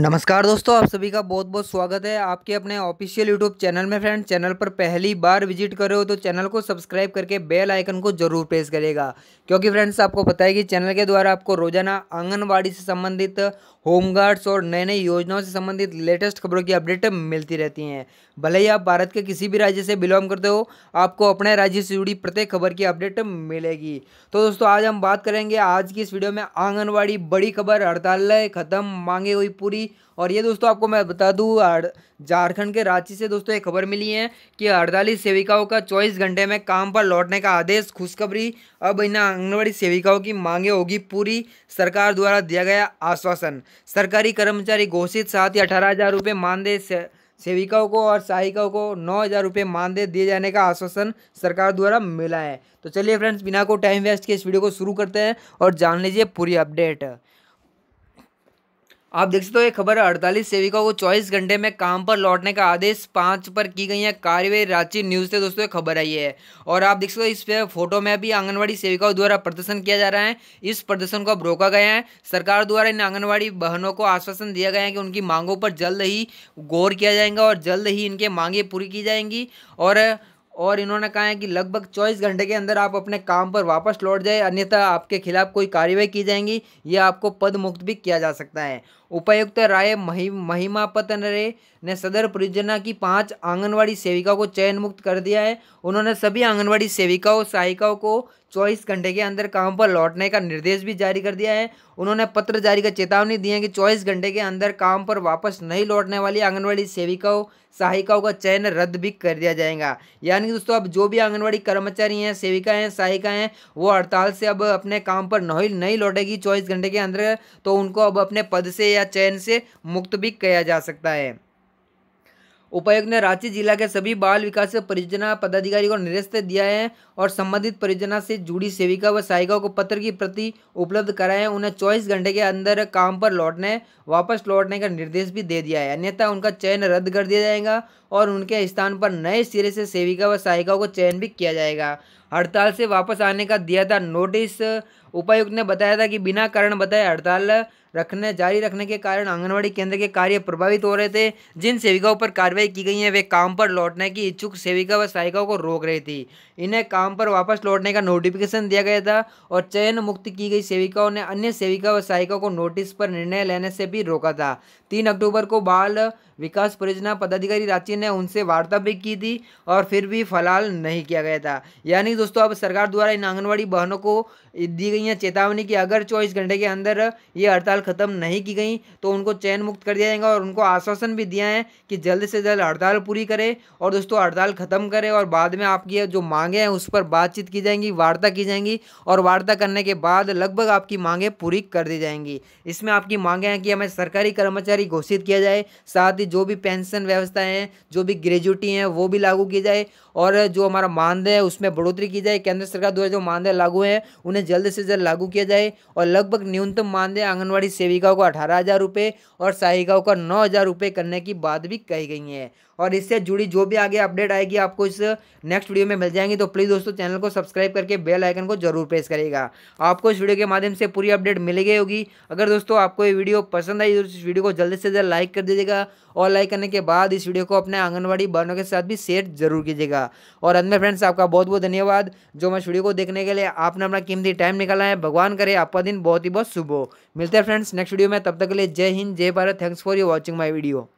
नमस्कार दोस्तों आप सभी का बहुत बहुत स्वागत है आपके अपने ऑफिशियल यूट्यूब चैनल में फ्रेंड चैनल पर पहली बार विजिट कर रहे हो तो चैनल को सब्सक्राइब करके बेल आइकन को जरूर प्रेस करेगा क्योंकि फ्रेंड्स आपको पता है कि चैनल के द्वारा आपको रोजाना आंगनबाड़ी से संबंधित होमगार्ड्स और नए नई योजनाओं से संबंधित लेटेस्ट खबरों की अपडेट मिलती रहती हैं भले ही आप भारत के किसी भी राज्य से बिलोंग करते हो आपको अपने राज्य से जुड़ी प्रत्येक खबर की अपडेट मिलेगी तो दोस्तों आज हम बात करेंगे आज की इस वीडियो में आंगनबाड़ी बड़ी खबर हड़ताल खत्म मांगे हुई पूरी और ये दोस्तों आपको मैं बता दूँ झारखंड के रांची से दोस्तों ये खबर मिली है कि अड़तालीस सेविकाओं का चौबीस घंटे में काम पर लौटने का आदेश खुशखबरी अब इन आंगनबाड़ी सेविकाओं की मांगे होगी पूरी सरकार द्वारा दिया गया आश्वासन सरकारी कर्मचारी घोषित साथ ही अठारह हज़ार रुपये मानदेय सेविकाओं को और सहायिकाओं को नौ हज़ार रुपये मानदेय दिए जाने का आश्वासन सरकार द्वारा मिला है तो चलिए फ्रेंड्स बिना को टाइम वेस्ट के इस वीडियो को शुरू करते हैं और जान लीजिए पूरी अपडेट आप देख सकते हो ये खबर है अड़तालीस सेविकाओं को चौबीस घंटे में काम पर लौटने का आदेश पाँच पर की गई है कार्यवाही रांची न्यूज़ से दोस्तों ये खबर आई है और आप देख सकते हो इस पे फोटो में भी आंगनवाड़ी सेविकाओं द्वारा प्रदर्शन किया जा रहा है इस प्रदर्शन को अब रोका गया है सरकार द्वारा इन आंगनबाड़ी बहनों को आश्वासन दिया गया है कि उनकी मांगों पर जल्द ही गौर किया जाएगा और जल्द ही इनके मांगे पूरी की जाएंगी और और इन्होंने कहा है कि लगभग चौबीस घंटे के अंदर आप अपने काम पर वापस लौट जाए अन्यथा आपके खिलाफ कोई कार्रवाई की जाएंगी या आपको पद मुक्त भी किया जा सकता है उपायुक्त राय महि, महिमापतन रे ने सदर परियोजना की पांच आंगनवाड़ी सेविकाओं को चयन मुक्त कर दिया है उन्होंने सभी आंगनवाड़ी सेविकाओं सहायिकाओं को चौबीस घंटे के अंदर काम पर लौटने का निर्देश भी जारी कर दिया है उन्होंने पत्र जारी कर चेतावनी दी है कि चौबीस घंटे के अंदर काम पर वापस नहीं लौटने वाली आंगनवाड़ी सेविकाओं सहायिकाओं का चयन रद्द भी कर दिया जाएगा यानी कि दोस्तों अब जो भी आंगनवाड़ी कर्मचारी हैं सेविका हैं सहायिका हैं वो हड़ताल से अब अपने काम पर नहीं लौटेगी चौबीस घंटे के अंदर तो उनको अब अपने पद से या चयन से मुक्त भी किया जा सकता है उपायुक्त ने रांची जिला के सभी बाल विकास परियोजना पदाधिकारी को निर्देश दिया है और संबंधित परियोजना से जुड़ी सेविका व सहायिकाओं को पत्र की प्रति उपलब्ध कराए उन्हें चौबीस घंटे के अंदर काम पर लौटने वापस लौटने का निर्देश भी दे दिया है अन्यथा उनका चयन रद्द कर दिया जाएगा और उनके स्थान पर नए सिरे से सेविका व सहायिकाओं को चयन भी किया जाएगा हड़ताल से वापस आने का दिया था नोटिस उपायुक्त ने बताया था कि बिना कारण बताए हड़ताल रखने जारी रखने के कारण आंगनवाड़ी केंद्र के कार्य प्रभावित हो रहे थे जिन सेविकाओं पर कार्रवाई की गई है वे काम पर लौटने की इच्छुक सेविका व सहायिकाओं को रोक रही थी इन्हें काम पर वापस लौटने का नोटिफिकेशन दिया गया था और चयन मुक्त की गई सेविकाओं ने अन्य सेविका व सहायिकाओं को नोटिस पर निर्णय लेने से भी रोका था तीन अक्टूबर को बाल विकास परियोजना पदाधिकारी रांची ने उनसे वार्ता भी की थी और फिर भी फलाल नहीं किया गया था यानी दोस्तों अब सरकार द्वारा इन आंगनबाड़ी बहनों को दी गई है चेतावनी कि अगर चौबीस घंटे के अंदर ये हड़ताल खत्म नहीं की गई तो उनको चयन मुक्त कर दिया जाएगा और उनको आश्वासन भी दिया है कि जल्द से जल्द हड़ताल पूरी करें और दोस्तों हड़ताल खत्म करें और बाद में आपकी जो मांगे हैं उस पर बातचीत की जाएंगी वार्ता की जाएंगी और वार्ता करने के बाद लगभग आपकी मांगें पूरी कर दी जाएंगी इसमें आपकी मांगे हैं कि हमें सरकारी कर्मचारी घोषित किया जाए साथ ही जो भी पेंशन व्यवस्था है जो भी ग्रेजुटी हैं वो भी लागू की जाए और जो हमारा मानदेय है उसमें बढ़ोतरी मांग की जाए केंद्र सरकार द्वारा जो मानदेय लागू हैं उन्हें जल्द से जल्द लागू किया जाए और लगभग न्यूनतम मानदेय आंगनबाड़ी सेविकाओं को अठारह हज़ार रुपये और सहायिकाओं का नौ हज़ार रुपये करने की बात भी कही गई है और इससे जुड़ी जो भी आगे अपडेट आएगी आपको इस नेक्स्ट वीडियो में मिल जाएंगी तो प्लीज़ दोस्तों चैनल को सब्सक्राइब करके बेल आइकन को जरूर प्रेस करेगा आपको इस वीडियो के माध्यम से पूरी अपडेट मिल गई होगी अगर दोस्तों आपको ये वीडियो पसंद आई तो इस वीडियो को जल्द से जल्द लाइक कर दीजिएगा और लाइक करने के बाद इस वीडियो को अपने आंगनबाड़ी बहनों के साथ भी शेयर जरूर कीजिएगा और अंदर फ्रेंड्स आपका बहुत बहुत धन्यवाद धन्यवाद जो मैं वीडियो को देखने के लिए आपने अपना कीमती टाइम निकाला है भगवान करे आपका दिन बहुत ही बहुत शुभ हो मिलते हैं फ्रेंड्स नेक्स्ट वीडियो में तब तक के लिए जय हिंद जय Bharat thanks for you watching my video